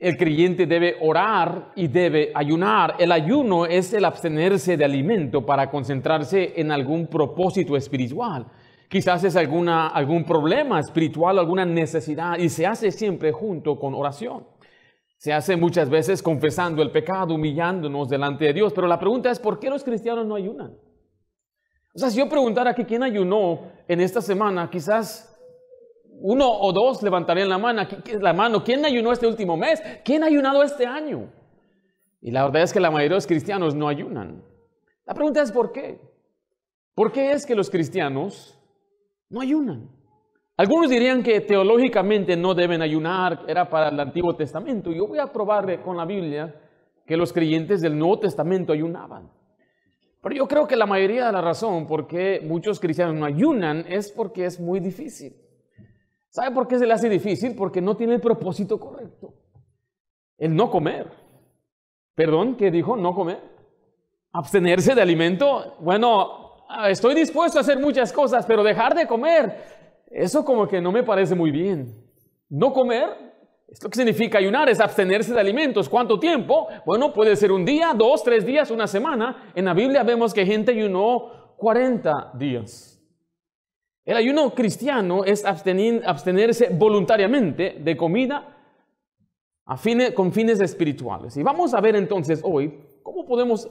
El creyente debe orar y debe ayunar. El ayuno es el abstenerse de alimento para concentrarse en algún propósito espiritual. Quizás es alguna, algún problema espiritual, alguna necesidad y se hace siempre junto con oración. Se hace muchas veces confesando el pecado, humillándonos delante de Dios, pero la pregunta es ¿por qué los cristianos no ayunan? O sea, si yo preguntara aquí quién ayunó en esta semana, quizás uno o dos levantarían la mano, la mano, ¿quién ayunó este último mes? ¿Quién ha ayunado este año? Y la verdad es que la mayoría de los cristianos no ayunan. La pregunta es ¿por qué? ¿Por qué es que los cristianos no ayunan? Algunos dirían que teológicamente no deben ayunar, era para el Antiguo Testamento. Yo voy a probar con la Biblia que los creyentes del Nuevo Testamento ayunaban. Pero yo creo que la mayoría de la razón por qué muchos cristianos no ayunan es porque es muy difícil. ¿Sabe por qué se le hace difícil? Porque no tiene el propósito correcto. El no comer. Perdón, ¿qué dijo? No comer. Abstenerse de alimento. Bueno, estoy dispuesto a hacer muchas cosas, pero dejar de comer, eso como que no me parece muy bien. No comer, esto que significa ayunar es abstenerse de alimentos. ¿Cuánto tiempo? Bueno, puede ser un día, dos, tres días, una semana. En la Biblia vemos que gente ayunó 40 días. El ayuno cristiano es abstenerse voluntariamente de comida con fines espirituales. Y vamos a ver entonces hoy cómo podemos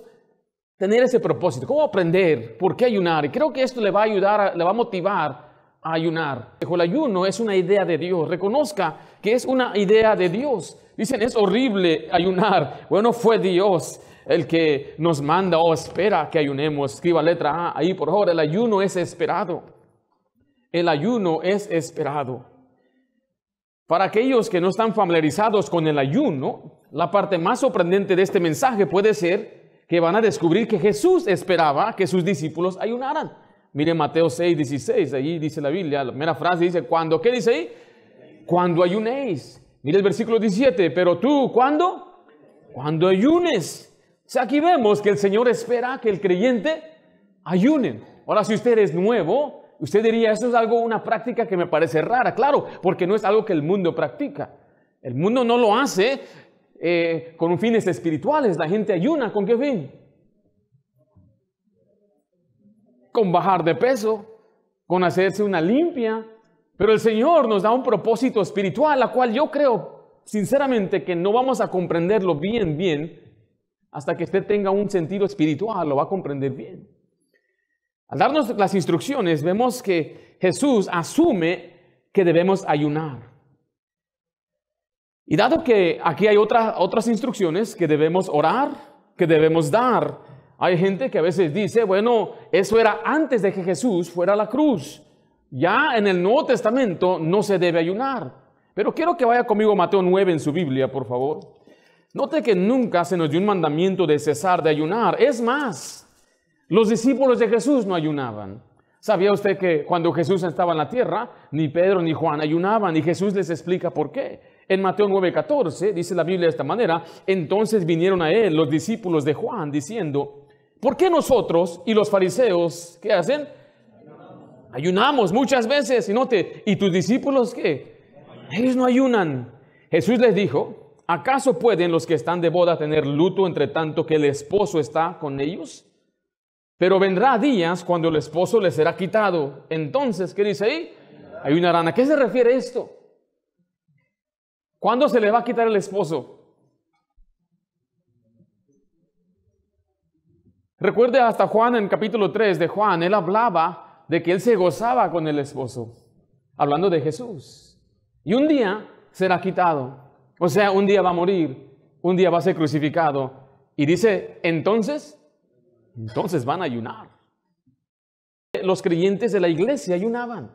tener ese propósito, cómo aprender, por qué ayunar. Y creo que esto le va a ayudar, le va a motivar a ayunar. El ayuno es una idea de Dios. Reconozca que es una idea de Dios. Dicen, es horrible ayunar. Bueno, fue Dios el que nos manda o oh, espera que ayunemos. Escriba letra A ahí, por favor. El ayuno es esperado el ayuno es esperado. Para aquellos que no están familiarizados con el ayuno, la parte más sorprendente de este mensaje puede ser que van a descubrir que Jesús esperaba que sus discípulos ayunaran. Mire Mateo 6, 16, ahí dice la Biblia, la primera frase dice, cuando, ¿qué dice ahí? Cuando ayunéis. Mire el versículo 17, pero tú, ¿cuándo? Cuando ayunes. O sea, aquí vemos que el Señor espera que el creyente ayune. Ahora, si usted es nuevo, Usted diría, eso es algo, una práctica que me parece rara, claro, porque no es algo que el mundo practica. El mundo no lo hace eh, con fines espirituales. La gente ayuna, ¿con qué fin? Con bajar de peso, con hacerse una limpia. Pero el Señor nos da un propósito espiritual, la cual yo creo sinceramente que no vamos a comprenderlo bien, bien, hasta que usted tenga un sentido espiritual, lo va a comprender bien. Al darnos las instrucciones, vemos que Jesús asume que debemos ayunar. Y dado que aquí hay otras otras instrucciones que debemos orar, que debemos dar, hay gente que a veces dice, bueno, eso era antes de que Jesús fuera a la cruz. Ya en el Nuevo Testamento no se debe ayunar. Pero quiero que vaya conmigo Mateo 9 en su Biblia, por favor. Note que nunca se nos dio un mandamiento de cesar de ayunar. Es más, los discípulos de Jesús no ayunaban. ¿Sabía usted que cuando Jesús estaba en la tierra, ni Pedro ni Juan ayunaban y Jesús les explica por qué? En Mateo 9:14 dice la Biblia de esta manera, entonces vinieron a él los discípulos de Juan diciendo, ¿por qué nosotros y los fariseos qué hacen? Ayunamos, muchas veces y note, ¿y tus discípulos qué? Ellos no ayunan. Jesús les dijo, ¿acaso pueden los que están de boda tener luto entre tanto que el esposo está con ellos? Pero vendrá días cuando el esposo le será quitado. Entonces, ¿qué dice ahí? Hay una arana. ¿A qué se refiere esto? ¿Cuándo se le va a quitar el esposo? Recuerde hasta Juan en capítulo 3 de Juan, él hablaba de que él se gozaba con el esposo, hablando de Jesús. Y un día será quitado. O sea, un día va a morir, un día va a ser crucificado. Y dice, entonces entonces van a ayunar. Los creyentes de la iglesia ayunaban.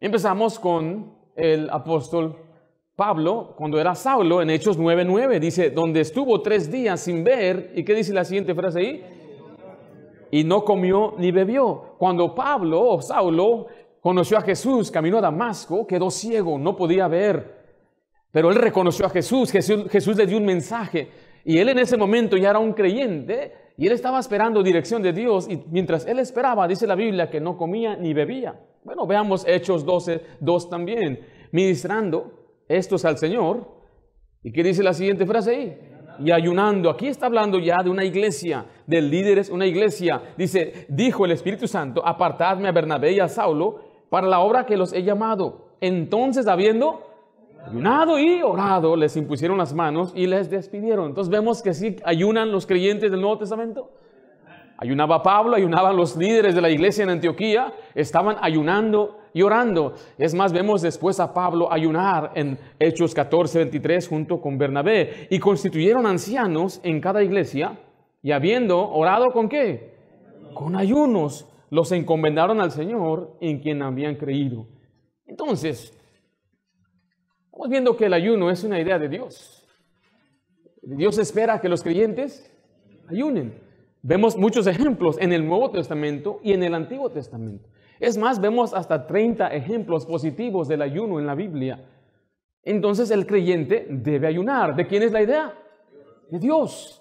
Empezamos con el apóstol Pablo, cuando era Saulo, en Hechos 9:9, dice, donde estuvo tres días sin ver, ¿y qué dice la siguiente frase ahí? Y no comió ni bebió. Cuando Pablo o Saulo conoció a Jesús, caminó a Damasco, quedó ciego, no podía ver. Pero él reconoció a Jesús, Jesús, Jesús le dio un mensaje. Y él en ese momento ya era un creyente y él estaba esperando dirección de Dios y mientras él esperaba, dice la Biblia, que no comía ni bebía. Bueno, veamos Hechos 12, 2 también, ministrando estos al Señor. ¿Y qué dice la siguiente frase ahí? Y ayunando, aquí está hablando ya de una iglesia, de líderes, una iglesia. Dice, dijo el Espíritu Santo, apartadme a Bernabé y a Saulo para la obra que los he llamado. Entonces, habiendo ayunado y orado, les impusieron las manos y les despidieron. Entonces vemos que sí ayunan los creyentes del Nuevo Testamento. Ayunaba Pablo, ayunaban los líderes de la iglesia en Antioquía, estaban ayunando y orando. Es más, vemos después a Pablo ayunar en Hechos 14, 23 junto con Bernabé. Y constituyeron ancianos en cada iglesia y habiendo orado con qué? Con ayunos. Los encomendaron al Señor en quien habían creído. Entonces, Estamos viendo que el ayuno es una idea de Dios. Dios espera que los creyentes ayunen. Vemos muchos ejemplos en el Nuevo Testamento y en el Antiguo Testamento. Es más, vemos hasta 30 ejemplos positivos del ayuno en la Biblia. Entonces el creyente debe ayunar. ¿De quién es la idea? De Dios.